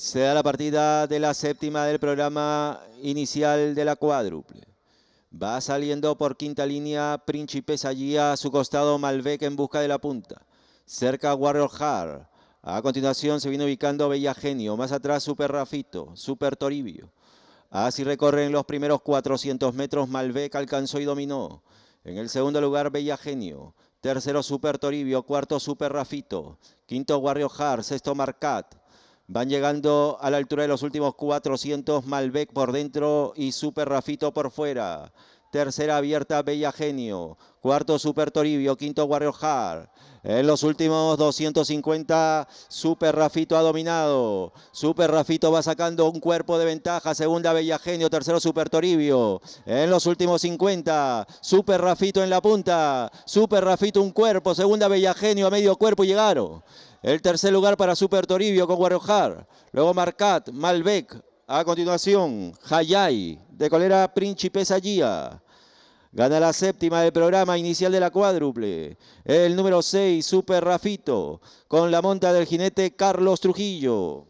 Se da la partida de la séptima del programa inicial de la cuádruple. Va saliendo por quinta línea Príncipes allí a su costado Malbec en busca de la punta. Cerca Warrior Hard. A continuación se viene ubicando Bella Genio. Más atrás Super Rafito, Super Toribio. Así recorren los primeros 400 metros. Malbec alcanzó y dominó. En el segundo lugar Bella Genio. Tercero Super Toribio. Cuarto Super Rafito. Quinto Warrior Hard. Sexto Marcat. Van llegando a la altura de los últimos 400, Malbec por dentro y Super Rafito por fuera. Tercera abierta, Bella Genio. Cuarto, Super Toribio. Quinto, Warrior Hard. En los últimos 250, Super Rafito ha dominado. Super Rafito va sacando un cuerpo de ventaja. Segunda, Bella Genio. Tercero, Super Toribio. En los últimos 50, Super Rafito en la punta. Super Rafito un cuerpo. Segunda, Bella Genio a medio cuerpo y llegaron. El tercer lugar para Super Toribio con Guarojar. Luego Marcat, Malbec. A continuación, Hayay, de colera Príncipe, Sallía. Gana la séptima del programa inicial de la cuádruple. El número 6, Super Rafito, con la monta del jinete Carlos Trujillo.